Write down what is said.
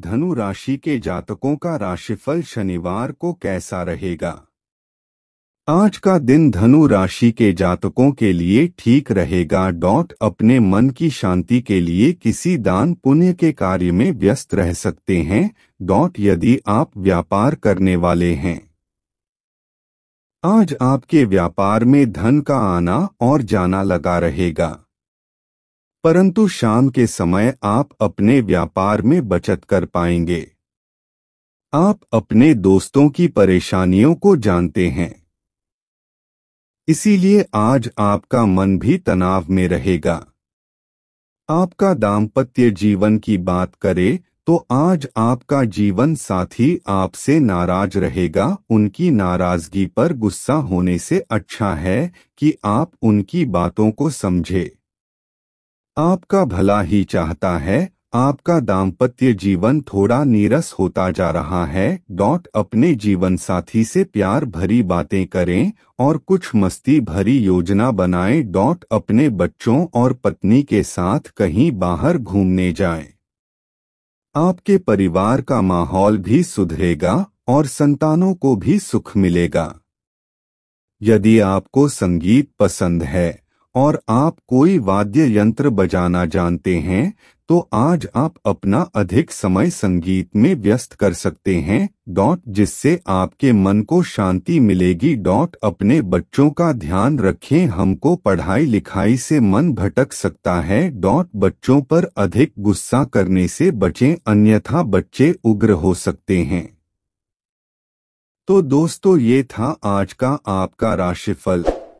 धनु राशि के जातकों का राशिफल शनिवार को कैसा रहेगा आज का दिन धनु राशि के जातकों के लिए ठीक रहेगा डॉट अपने मन की शांति के लिए किसी दान पुण्य के कार्य में व्यस्त रह सकते हैं डॉट यदि आप व्यापार करने वाले हैं आज आपके व्यापार में धन का आना और जाना लगा रहेगा परंतु शाम के समय आप अपने व्यापार में बचत कर पाएंगे आप अपने दोस्तों की परेशानियों को जानते हैं इसीलिए आज आपका मन भी तनाव में रहेगा आपका दाम्पत्य जीवन की बात करें तो आज आपका जीवन साथी आपसे नाराज रहेगा उनकी नाराजगी पर गुस्सा होने से अच्छा है कि आप उनकी बातों को समझें आपका भला ही चाहता है आपका दाम्पत्य जीवन थोड़ा नीरस होता जा रहा है डॉट अपने जीवन साथी से प्यार भरी बातें करें और कुछ मस्ती भरी योजना बनाएं डॉट अपने बच्चों और पत्नी के साथ कहीं बाहर घूमने जाएं। आपके परिवार का माहौल भी सुधरेगा और संतानों को भी सुख मिलेगा यदि आपको संगीत पसंद है और आप कोई वाद्य यंत्र बजाना जानते हैं तो आज आप अपना अधिक समय संगीत में व्यस्त कर सकते हैं डॉट जिससे आपके मन को शांति मिलेगी डॉट अपने बच्चों का ध्यान रखें हमको पढ़ाई लिखाई से मन भटक सकता है डॉट बच्चों पर अधिक गुस्सा करने से बचें अन्यथा बच्चे उग्र हो सकते हैं तो दोस्तों ये था आज का आपका राशिफल